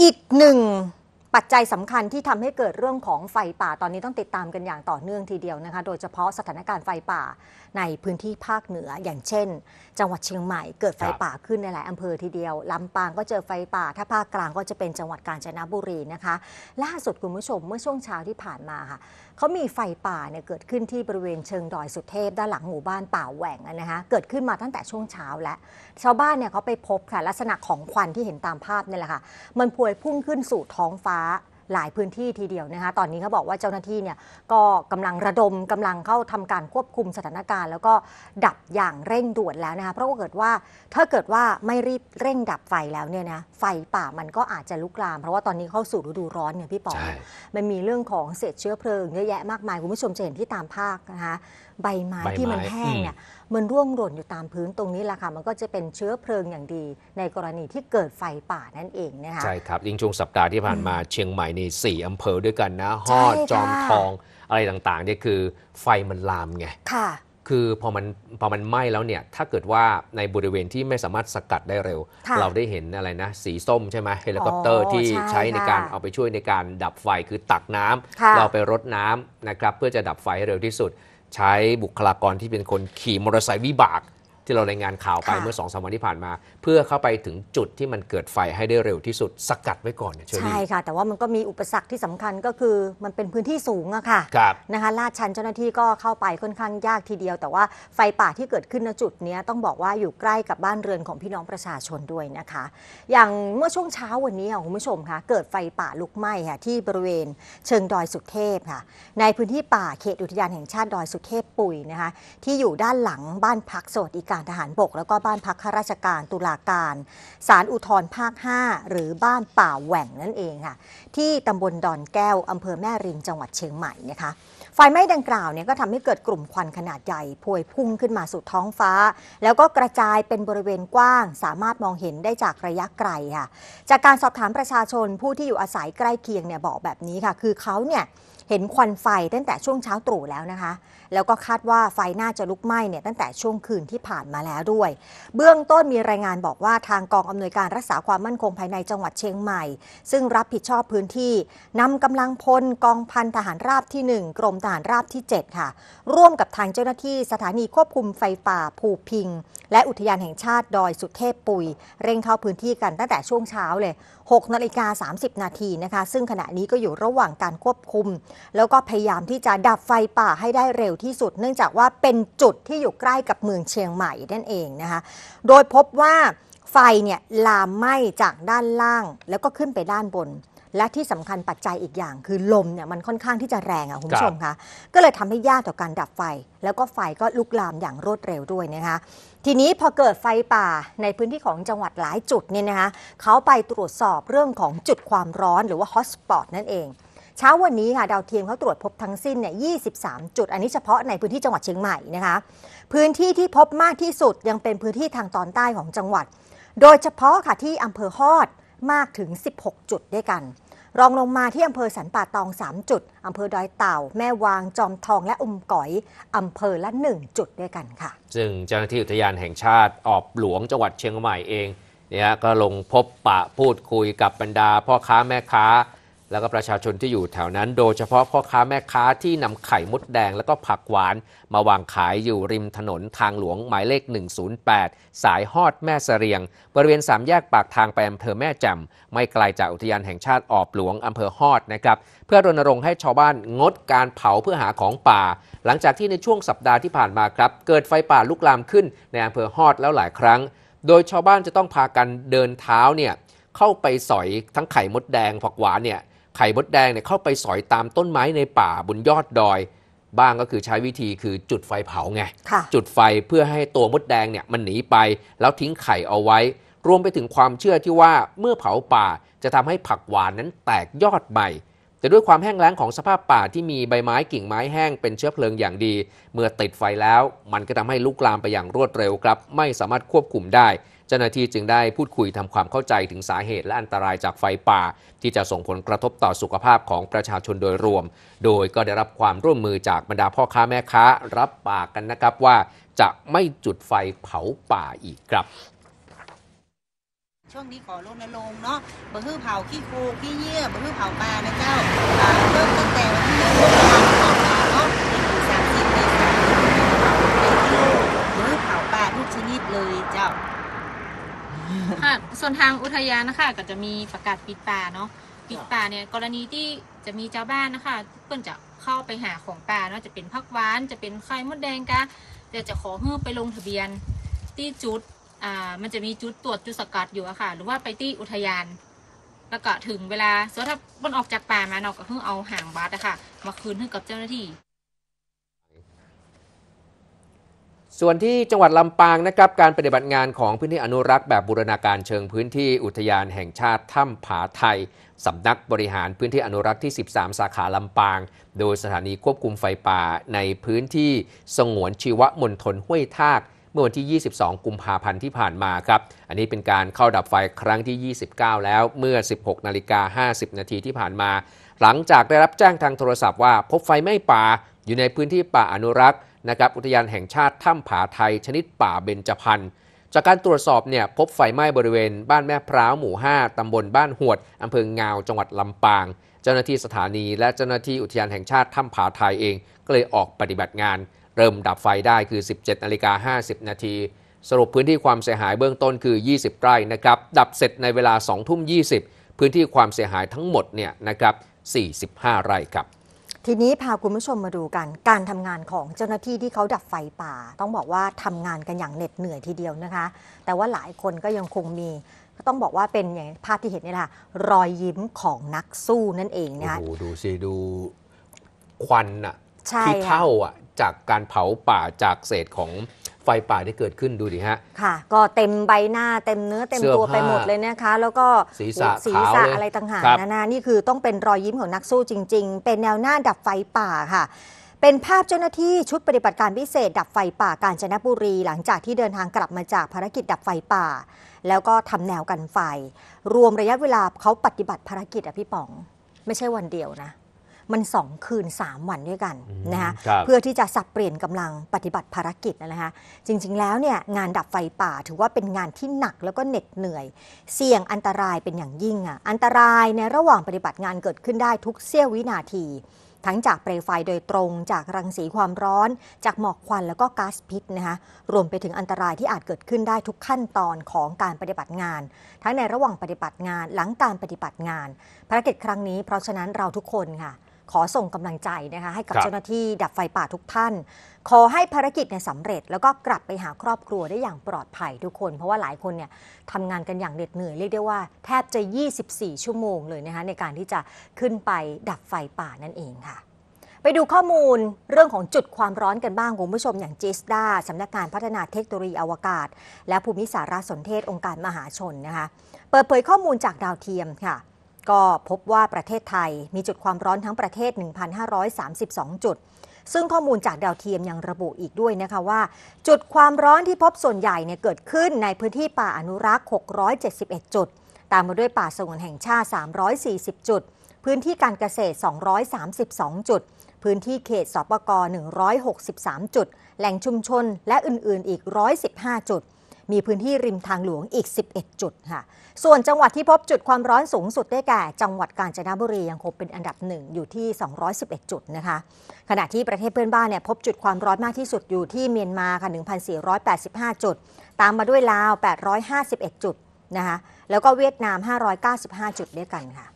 อีกหนึ่งปัจจัยสำคัญที่ทำให้เกิดเรื่องของไฟป่าตอนนี้ต้องติดตามกันอย่างต่อเนื่องทีเดียวนะคะโดยเฉพาะสถานการณ์ไฟป่าในพื้นที่ภาคเหนืออย่างเช่น จังหวัดเชียงใหม่เกิดไฟป่าขึ้นในหลายอำเภอทีเดียวลำปางก็เจอไฟป่าถ้าภาคกลางก็จะเป็นจังหวัดกาญจนบุรีนะคะล่าสุดคุณผู้ชมเมื่อช่วงเช้าที่ผ่านมาค่ะเขามีไฟป่าเนี่ยเกิดขึ้นที่บริเวณเชิงดอยสุเทพ ด้านหลังหมู่บ้านป่าแหว่งนะคะเกิดขึ้นมาตั้งแต่ช่วงเช้าแล้วชาวบ้านเนี่ยเขาไปพบค่ะลักษณะของควันที่เห็นตามภาพนี่แหละค่ะมันพวยพุ่งขึ้นสู่ท้องฟ้าあ。หลายพื้นที่ทีเดียวนะคะ ตอนนี้เขาบอกว่าเจ้าหน้าที่เนี่ยก็กำลังระดมกำลังเข้าทำการควบคุมสถานการณ์ แล้วก็ดับอย่างเร่งด่วนแล้วนะคะ เพราะว่าเกิดว่าถ้าเกิดว่าไม่รีบเร่งดับไฟแล้วเนี่ยนะไฟป่า มันก็อาจจะลุกลาม เพราะว่าตอนนี้เข้าสู่ฤดูร้อนเนี่ยพี่ปอ มันมีเรื่องของเศษเชื้อเพลิงเยอะแยะมากมายคุณผู้ชมจะเห็นที่ตามภาคนะคะใบไม้ที่มันแห้งเนี่ยมันร่วงหล่นอยู่ตามพื้นตรงนี้แหละค่ะมันก็จะเป็นเชื้อเพลิงอย่างดีในกรณีที่เกิดไฟป่านั่นเองนะคะใช่ครับยิ่งช่วงสัปดาห์ที่ผ่านมาเชียงใหม่นี่สี่อำเภอด้วยกันนะฮอดจอมทองอะไรต่างๆเนี่ยคือไฟมันลามไงค่ะคือพอมันพอมันไหม้แล้วเนี่ยถ้าเกิดว่าในบริเวณที่ไม่สามารถสกัดได้เร็ว เราได้เห็นอะไรนะ สีส้มใช่ไหมเฮลิคอปเตอร์ที่ใช้ในการเอาไปช่วยในการดับไฟคือตักน้ำเราไปรดน้ำนะครับเพื่อจะดับไฟให้เร็วที่สุด ใช้บุคลากรที่เป็นคนขี่มอเตอร์ไซค์วิบากที่เรารายงานข่าวไปเมื่อสองสามวันที่ผ่านมา เพื่อเข้าไปถึงจุดที่มันเกิดไฟให้ได้เร็วที่สุดสกัดไว้ก่อนเช่ไหมอใช่ค่ะแต่ว่ามันก็มีอุปสรรคที่สำคัญก็คือมันเป็นพื้นที่สูงอะค่ะนะคะลาดชันเจ้าหน้าที่ก็เข้าไปค่อนข้างยากทีเดียว แต่ว่าไฟป่าที่เกิดขึ้นณจุดนี้ต้องบอกว่าอยู่ใกล้กับบ้านเรือนของพี่น้องประชาชนด้วยนะคะ อย่างเมื่อช่วงเช้าวันนี้คุณผู้ชมคะเกิดไฟป่าลุกไหม้ค่ะที่บริเวณเชิงดอยสุเทพค่ะในพื้นที่ป่าเขตอุทยานแห่งชาติดอยสุเทพปุ๋ยนะคะที่อยู่ด้านหลังบ้านพักสวัสดิกการทหารบกแล้วก็บ้านพักข้าราชการตุลาการศาลอุทธรภาค 5 หรือบ้านป่าแหว่งนั่นเองค่ะที่ตำบลดอนแก้วอำเภอแม่ริมจังหวัดเชียงใหม่นะคะไฟไหม้ดังกล่าวเนี่ยก็ทำให้เกิดกลุ่มควันขนาดใหญ่ พวยพุ่งขึ้นมาสู่ท้องฟ้า แล้วก็กระจายเป็นบริเวณกว้าง สามารถมองเห็นได้จากระยะไกลค่ะจากการสอบถามประชาชนผู้ที่อยู่อาศัยใกล้เคียงเนี่ยบอกแบบนี้ค่ะ คือเขาเนี่ยเห็นควันไฟตั้งแต่ช่วงเช้าตรู่แล้วนะคะ แล้วก็คาดว่าไฟน่าจะลุกไหม้เนี่ยตั้งแต่ช่วงคืนที่ผ่านมาแล้วด้วย เบื้องต้นมีรายงานบอกว่าทางกองอำนวยการรักษาความมั่นคงภายในจังหวัดเชียงใหม่ ซึ่งรับผิดชอบพื้นที่นำกำลังพลกองพันทหารราบที่1กรมทหารราบที่7ค่ะร่วมกับทางเจ้าหน้าที่สถานีควบคุมไฟป่าภูพิง และอุทยานแห่งชาติดอยสุเทพปุยเร่งเข้าพื้นที่กันตั้งแต่ช่วงเช้าเลย6นาฬิกา30นาทีนะคะซึ่งขณะนี้ก็อยู่ระหว่างการควบคุม แล้วก็พยายามที่จะดับไฟป่าให้ได้เร็วที่สุด เนื่องจากว่าเป็นจุดที่อยู่ใกล้กับเมืองเชียงใหม่นั่นเองนะคะโดยพบว่าไฟเนี่ยลามไหม้จากด้านล่างแล้วก็ขึ้นไปด้านบนและที่สำคัญปัจจัยอีกอย่างคือลมเนี่ยมันค่อนข้างที่จะแรงอ่ะคุณผู้ชมคะ ก็เลยทำให้ยากต่อการดับไฟ แล้วก็ไฟก็ลุกลามอย่างรวดเร็วด้วยนะคะ ทีนี้พอเกิดไฟป่าในพื้นที่ของจังหวัดหลายจุดเนี่ยนะคะเขาไปตรวจสอบเรื่องของจุดความร้อน หรือว่าฮอตสปอตนั่นเอง เช้าวันนี้ค่ะดาวเทียมเขาตรวจพบทั้งสิ้นเนี่ย23 จุดอันนี้เฉพาะในพื้นที่จังหวัดเชียงใหม่นะคะ พื้นที่ที่พบมากที่สุดยังเป็นพื้นที่ทางตอนใต้ของจังหวัด โดยเฉพาะค่ะที่อำเภอฮอดมากถึง 16 จุดด้วยกันรองลงมาที่อำเภอสันป่าตอง 3 จุด อำเภอดอยเต่าแม่วางจอมทองและอมก๋อย อำเภอละ 1 จุดด้วยกันค่ะซึ่งเจ้าหน้าที่อุทยานแห่งชาติออบหลวงจังหวัดเชียงใหม่เอง เนี่ยก็ลงพบปะพูดคุยกับบรรดาพ่อค้าแม่ค้าแล้วก็ประชาชนที่อยู่แถวนั้น โดยเฉพาะพ่อค้าแม่ค้าที่นำไข่มดแดงแล้วก็ผักหวาน มาวางขายอยู่ริมถนนทางหลวงหมายเลข 108 สายฮอดแม่เสรียง บริเวณสามแยกปากทางไปอำเภอแม่แจ่มไม่ไกลาจากอุทยานแห่งชาติออบหลวงอำเภอฮอดนะครับ เพื่อรณรงค์ให้ชาวบ้านงดการเผาเพื่อหาของป่า หลังจากที่ในช่วงสัปดาห์ที่ผ่านมาครับเกิดไฟป่าลุกลามขึ้นในอำเภอฮอดแล้วหลายครั้งโดยชาวบ้านจะต้องพากันเดินเท้าเนี่ยเข้าไปสอยทั้งไข่มดแดง ผักหวานเนี่ยไข่มดแดงเนี่ยเข้าไปสอยตามต้นไม้ในป่าบนยอดดอย บ้างก็คือใช้วิธีคือจุดไฟเผาไง จุดไฟเพื่อให้ตัวมดแดงเนี่ยมันหนีไป แล้วทิ้งไข่เอาไว้รวมไปถึงความเชื่อที่ว่าเมื่อเผาป่าจะทำให้ผักหวานนั้นแตกยอดใหม่แต่ด้วยความแห้งแล้งของสภาพป่าที่มีใบไม้กิ่งไม้แห้งเป็นเชื้อเพลิงอย่างดี เมื่อติดไฟแล้วมันก็ทำให้ลุกลามไปอย่างรวดเร็วครับ ไม่สามารถควบคุมได้เจ้าหน้าที่จึงได้พูดคุยทำความเข้าใจถึงสาเหตุและอันตรายจากไฟป่า ที่จะส่งผลกระทบต่อสุขภาพของประชาชนโดยรวม โดยก็ได้รับความร่วมมือจากบรรดาพ่อค้าแม่ค้ารับปากกันนะครับว่า จะไม่จุดไฟเผาป่าอีกครับ ช่วงนี้ขอรณรงค์เนาะบะฮื้อเผาขี้คูขี้เยี่ยบะฮื้อเผาปลานะเจ้าเริ่มตั้งแต่วันที่หนึ่งส่วนทางอุทยานนะคะก็จะมีประกาศปิดป่าเนาะปิดป่าเนี่ยกรณีที่จะมีชาวบ้านนะคะเพื่อนจะเข้าไปหาของป่าเนาะจะเป็นพักหวานจะเป็นไข่มดแดงกะแต่จะขอเพิ่มไปลงทะเบียน ที่จุดอ่ามันจะมีจุดตรวจจุดสกัดอยู่อะค่ะหรือว่าไปที่อุทยานแล้วก็ถึงเวลาสมมติถ้าอนออกจากป่ามาเนาะก็เพิ่งเอาหางบัตรอะค่ะมาคืนให้กับเจ้าหน้าที่ส่วนที่จังหวัดลำปางนะครับการปฏิบัติงานของพื้นที่อนุรักษ์ แบบบูรณาการเชิงพื้นที่อุทยานแห่งชาติถ้ำผาไทยสำนักบริหารพื้นที่อนุรักษ์ที่ 13 สาขาลำปาง โดยสถานีควบคุมไฟป่าในพื้นที่สงวนชีวมณฑลห้วยทากเมื่อวันที่ 22 กุมภาพันธ์ที่ผ่านมาครับอันนี้เป็นการเข้าดับไฟครั้งที่ 29 แล้วเมื่อ 16 นาฬิกา 50 นาทีที่ผ่านมา หลังจากได้รับแจ้งทางโทรศัพท์ว่าพบไฟไหม้ป่าอยู่ในพื้นที่ป่าอนุรักษ์นะครับอุทยานแห่งชาติ ถ้ำผาไทย ชนิดป่าเบญจพรรณจากการตรวจสอบเนี่ยพบไฟไหม้บริเวณ บ้านแม่พร้าวหมู่5ตำบลบ้านหวดอำเภอเงาจังหวัดลำปาง เจ้าหน้าที่สถานี และเจ้าหน้าที่อุทยานแห่งชาติ ถ้ำผาไทยเองก็เลยออกปฏิบัติงาน เริ่มดับไฟได้คือ 17นาฬิกา50 นาที สรุปพื้นที่ความเสียหายเบื้องต้นคือ 20 ไร่นะครับ ดับเสร็จในเวลา2ทุ่ม20 พื้นที่ความเสียหายทั้งหมดเนี่ยนะครับ45 ไร่ครับทีนี้พาคุณผู้ชมมาดูกันการทำงานของเจ้าหน้าที่ที่เขาดับไฟป่า ต้องบอกว่าทำงานกันอย่างเหน็ดเหนื่อยทีเดียวนะคะ แต่ว่าหลายคนก็ยังคงมี ก็ต้องบอกว่าเป็นอย่างภาพที่เห็นนี่แหละรอยยิ้มของนักสู้นั่นเองโอ้นะคะโหดูสิดูควันอะที่เท่าอะจากการเผาป่าจากเศษของไฟป่าที่เกิดขึ้นดูดิฮะ ค่ะ ก็เต็มใบหน้าเต็มเนื้อเต็มตัวไปหมดเลยนะคะ แล้วก็สีสษะสีสะอะไรต่างหากนานา นี่คือต้องเป็นรอยยิ้มของนักสู้จริง ๆ เป็นแนวหน้าดับไฟป่าค่ะ เป็นภาพเจ้าหน้าที่ชุดปฏิบัติการพิเศษดับไฟป่ากาญจนบุรี หลังจากที่เดินทางกลับมาจากภารกิจดับไฟป่า แล้วก็ทำแนวกันไฟ รวมระยะเวลาเขาปฏิบัติภารกิจอะพี่ป๋อง ไม่ใช่วันเดียวนะมัน 2 คืน 3 วันด้วยกันนะคะเพื่อที่จะสับเปลี่ยนกำลังปฏิบัติภารกิจนะคะจริงๆแล้วเนี่ยงานดับไฟป่าถือว่าเป็นงานที่หนักแล้วก็เหน็ดเหนื่อย เสี่ยงอันตรายเป็นอย่างยิ่งอ่ะอันตรายในระหว่างปฏิบัติงานเกิดขึ้นได้ทุกเสี้ยววินาที ทั้งจากเปลวไฟโดยตรงจากรังสีความร้อน จากหมอกควันแล้วก็ก๊าซพิษนะคะรวมไปถึงอันตรายที่อาจเกิดขึ้นได้ทุกขั้นตอนของการปฏิบัติงาน ทั้งในระหว่างปฏิบัติงานหลังการปฏิบัติงานภารกิจครั้งนี้ เพราะฉะนั้นเราทุกคนค่ะขอส่งกำลังใจนะคะ ให้กับเจ้าหน้าที่ดับไฟป่าทุกท่าน ขอให้ภารกิจเนี่ยสำเร็จแล้วก็กลับไปหาครอบครัวได้อย่างปลอดภัยทุกคน เพราะว่าหลายคนเนี่ยทำงานกันอย่างเหน็ดเหนื่อย เรียกได้ว่าแทบจะ 24 ชั่วโมงเลยนะคะในการที่จะขึ้นไปดับไฟป่านั่นเองค่ะ ไปดูข้อมูลเรื่องของจุดความร้อนกันบ้างคุณผู้ชมอย่างจิสดาสำนักงานพัฒนาเทคโนโลยีอวกาศ และภูมิสารสนเทศองค์การมหาชนนะคะ เปิดเผยข้อมูลจากดาวเทียมค่ะก็พบว่าประเทศไทยมีจุดความร้อนทั้งประเทศ 1,532 จุด ซึ่งข้อมูลจากดาวเทียมยังระบุอีกด้วยนะคะว่า จุดความร้อนที่พบส่วนใหญ่เนี่ยเกิดขึ้นในพื้นที่ป่าอนุรักษ์ 671 จุด ตามมาด้วยป่าสงวนแห่งชาติ 340 จุด พื้นที่การเกษตร 232 จุด พื้นที่เขตสปก163 จุด แหล่งชุมชนและอื่นๆ อีก115จุดมีพื้นที่ริมทางหลวงอีก 11 จุดค่ะ ส่วนจังหวัดที่พบจุดความร้อนสูงสุดได้แก่ จังหวัดกาญจนบุรียังคงเป็นอันดับหนึ่งอยู่ที่ 211 จุดนะคะ ขณะที่ประเทศเพื่อนบ้านเนี่ยพบจุดความร้อนมากที่สุดอยู่ที่เมียนมาค่ะ 1,485 จุด ตามมาด้วยลาว 851 จุดนะคะ แล้วก็เวียดนาม 595 จุดด้วยกันค่ะ